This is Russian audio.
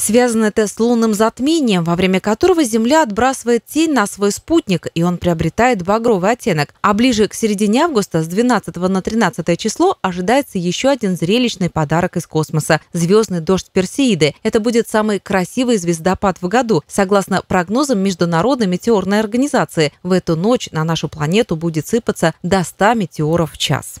Связано это с лунным затмением, во время которого Земля отбрасывает тень на свой спутник, и он приобретает багровый оттенок. А ближе к середине августа с 12 на 13 число ожидается еще один зрелищный подарок из космоса – звездный дождь Персеиды. Это будет самый красивый звездопад в году. Согласно прогнозам Международной метеорной организации, в эту ночь на нашу планету будет сыпаться до 100 метеоров в час.